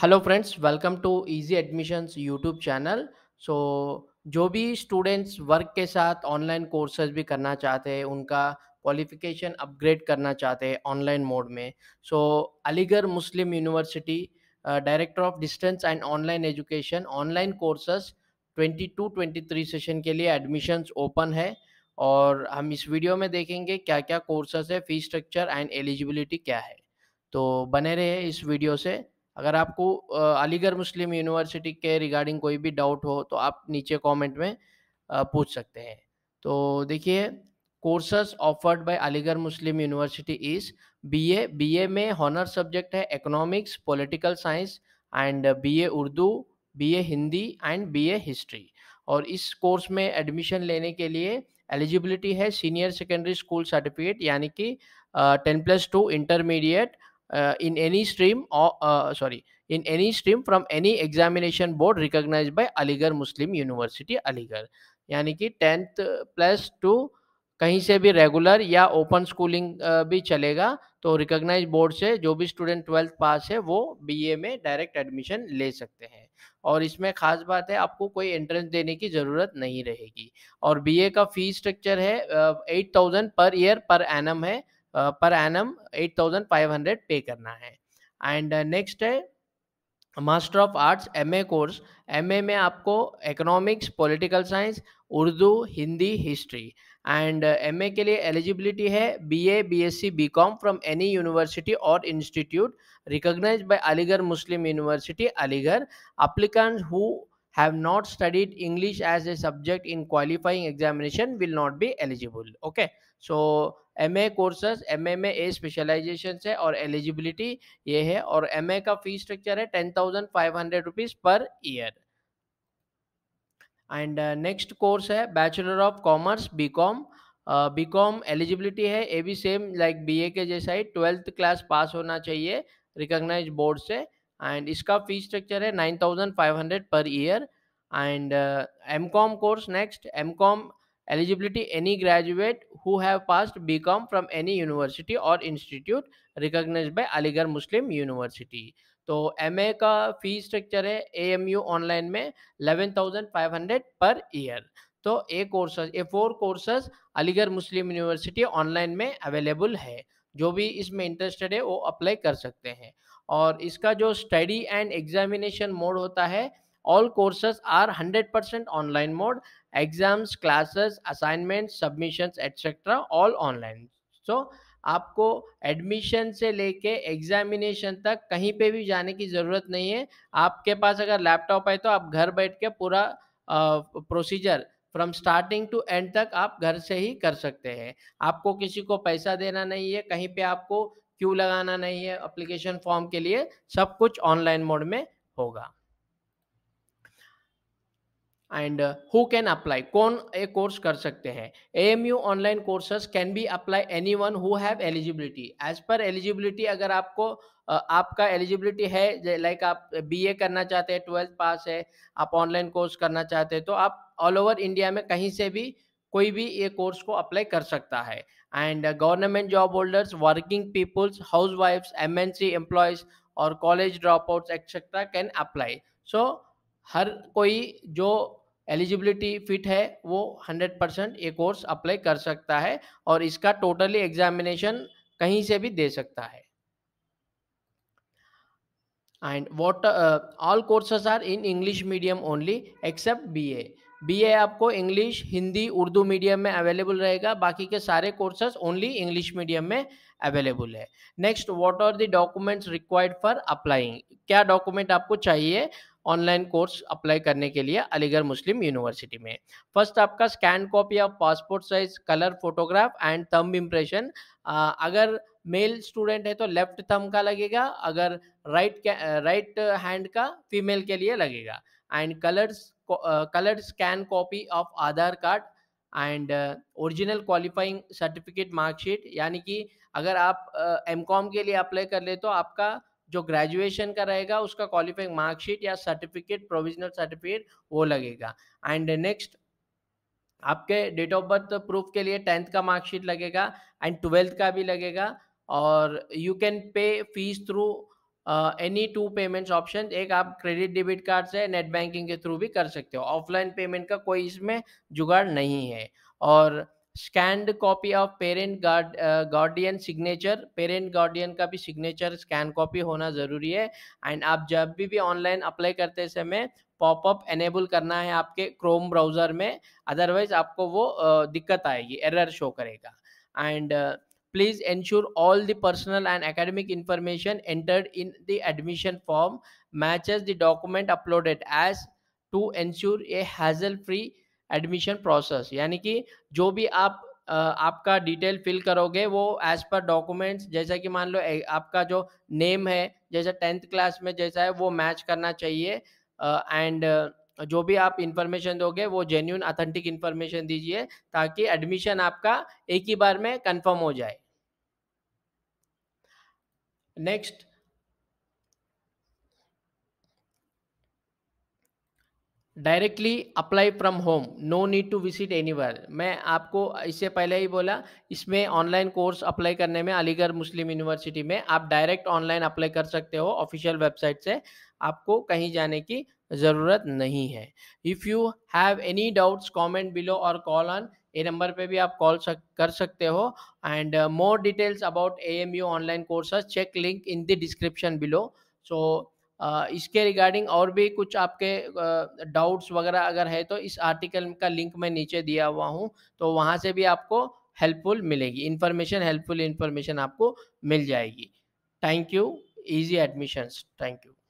hello friends welcome to easy admissions YouTube channel so जो भी students work के साथ ऑनलाइन कोर्सेज भी करना चाहते हैं उनका क्वालिफिकेशन अपग्रेड करना चाहते हैं ऑनलाइन मोड में so so, Aligarh Muslim University director of distance and online education online courses 22 23 session के लिए एडमिशंस ओपन है और हम इस वीडियो में देखेंगे क्या क्या कोर्सेज है फी स्ट्रक्चर एंड एलिजिबिलिटी क्या है तो बने रहे इस वीडियो से अगर आपको अलीगढ़ मुस्लिम यूनिवर्सिटी के रिगार्डिंग कोई भी डाउट हो तो आप नीचे कमेंट में पूछ सकते हैं तो देखिए courses offered by Aligarh Muslim University is BA BA में हॉनर सब्जेक्ट है economics political science and BA Urdu BA Hindi and BA history और इस कोर्स में एडमिशन लेने के लिए एलिजिबिलिटी है सीनियर सेकेंडरी स्कूल सर्टिफिकेट यानी कि ten plus two intermediate uh, in any stream or uh, sorry in any stream from any examination board recognized by Aligarh Muslim University Aligarh यानी कि टेंथ प्लस टू कहीं से भी रेगुलर या open schooling uh, भी चलेगा तो रिकॉग्नाइज बोर्ड से जो भी स्टूडेंट ट्वेल्थ पास है वो बीए में डायरेक्ट एडमिशन ले सकते हैं और इसमें ख़ास बात है आपको कोई एंट्रेंस देने की ज़रूरत नहीं रहेगी और बीए का फ़ी स्ट्रक्चर है eight thousand per year per annum है पर एनम 8500 पे करना है एंड नेक्स्ट uh, है master of arts MA course MA में आपको economics political science Urdu Hindi history and MA के लिए एलिजिबिलिटी है BA BSc BCom from any university और institute recognized by Aligarh Muslim University Aligarh applicants who have not studied english as a subject in qualifying examination will not be eligible okay so M A courses M A में a specialisation है और eligibility ये है और M A का fee structure है ten thousand five hundred rupees per year and next course है bachelor of commerce B com B com eligibility है A B same like B A के जैसा ही ट्वेल्थ क्लास पास होना चाहिए recognise board से and इसका fee structure है nine thousand five hundred per year and M com course next M com eligibility any graduate who have passed B com from any university और institute recognize by Aligarh Muslim University तो M A का fee structure है A M U online में eleven thousand five hundred per year तो a courses a four courses Aligarh Muslim University online में available है जो भी इसमें इंटरेस्टेड है वो अप्लाई कर सकते हैं और इसका जो स्टडी एंड एग्जामिनेशन मोड होता है all courses are 100 percent online mode exams classes assignment submissions etcetera all online so आपको एडमिशन से लेके एग्जामिनेशन तक कहीं पे भी जाने की ज़रूरत नहीं है आपके पास अगर लैपटॉप है तो आप घर बैठ के पूरा procedure from starting to end तक आप घर से ही कर सकते हैं आपको किसी को पैसा देना नहीं है कहीं पे आपको क्यू लगाना नहीं है अप्लीकेशन फॉर्म के लिए सब कुछ ऑनलाइन मोड में होगा एंड हु कैन अप्लाई कौन ये कोर्स कर सकते हैं A M U online courses can be apply any one who have eligibility as per eligibility अगर आपको uh, आपका एलिजिबिलिटी है लाइक आप बी ए करना चाहते हैं ट्वेल्थ पास है आप ऑनलाइन कोर्स करना चाहते हैं तो आप ऑल ओवर इंडिया में कहीं से भी कोई भी ये कोर्स को अप्लाई कर सकता है and uh, government job holders, working peoples, housewives, MNC employees और college drop out etcetera can apply so हर कोई जो एलिजिबिलिटी फिट है वो 100 परसेंट ये कोर्स अप्लाई कर सकता है और इसका टोटली एग्जामिनेशन कहीं से भी दे सकता है and what uh, all courses are in english medium only except ba BA आपको इंग्लिश हिंदी उर्दू मीडियम में अवेलेबल रहेगा बाकी के सारे कोर्सेज ओनली इंग्लिश मीडियम में अवेलेबल है next what are the documents required for applying क्या डॉक्यूमेंट आपको चाहिए ऑनलाइन कोर्स अप्लाई करने के लिए अलीगढ़ मुस्लिम यूनिवर्सिटी में फर्स्ट आपका scan copy of passport size colour photograph and thumb impression अगर मेल स्टूडेंट है तो लेफ्ट थम का लगेगा अगर राइट राइट हैंड का फीमेल के लिए लगेगा and colours colour scan copy of Aadhaar card and original qualifying certificate marksheet यानी कि अगर आप एम uh, कॉम के लिए अप्लाई कर ले तो आपका जो ग्रेजुएशन का रहेगा उसका क्वालिफाइंग मार्कशीट या सर्टिफिकेट प्रोविजनल सर्टिफिकेट वो लगेगा एंड नेक्स्ट आपके डेट ऑफ बर्थ प्रूफ के लिए टेंथ का मार्कशीट लगेगा एंड ट्वेल्थ का भी लगेगा और you can pay fees through any two payments option एक आप क्रेडिट डेबिट कार्ड से नेट बैंकिंग के थ्रू भी कर सकते हो ऑफलाइन पेमेंट का कोई इसमें जुगाड़ नहीं है और scanned copy of parent guard guardian signature parent guardian का भी सिग्नेचर स्कैन कॉपी होना ज़रूरी है एंड आप जब भी भी ऑनलाइन अप्लाई करते समय पॉपअप एनेबल करना है आपके क्रोम ब्राउज़र में अदरवाइज आपको वो दिक्कत आएगी एरर शो करेगा and uh, please ensure all the personal and academic information entered in the admission form matches the document uploaded as to ensure a hassle free admission process यानी कि जो भी आप आपका डिटेल फिल करोगे वो as per documents जैसा कि मान लो आपका जो नेम है जैसा टेंथ क्लास में जैसा है वो मैच करना चाहिए एंड जो भी आप इंफॉर्मेशन दोगे वो जेन्यून अथेंटिक इंफॉर्मेशन दीजिए ताकि एडमिशन आपका एक ही बार में कंफर्म हो जाए next directly apply from home no need to visit anywhere मैं आपको इससे पहले ही बोला इसमें ऑनलाइन कोर्स अप्लाई करने में अलीगढ़ मुस्लिम यूनिवर्सिटी में आप डायरेक्ट ऑनलाइन अप्लाई कर सकते हो ऑफिशियल वेबसाइट से आपको कहीं जाने की ज़रूरत नहीं है if you have any doubts comment below और कॉल ऑन ये नंबर पे भी आप कॉल सक, कर सकते हो and more details about A M U online courses check link in the description below so इसके रिगार्डिंग और भी कुछ आपके डाउट्स uh, वगैरह अगर है तो इस आर्टिकल का लिंक मैं नीचे दिया हुआ हूँ तो वहाँ से भी आपको हेल्पफुल मिलेगी इन्फॉर्मेशन हेल्पफुल इन्फॉर्मेशन आपको मिल जाएगी thank you easy admissions thank you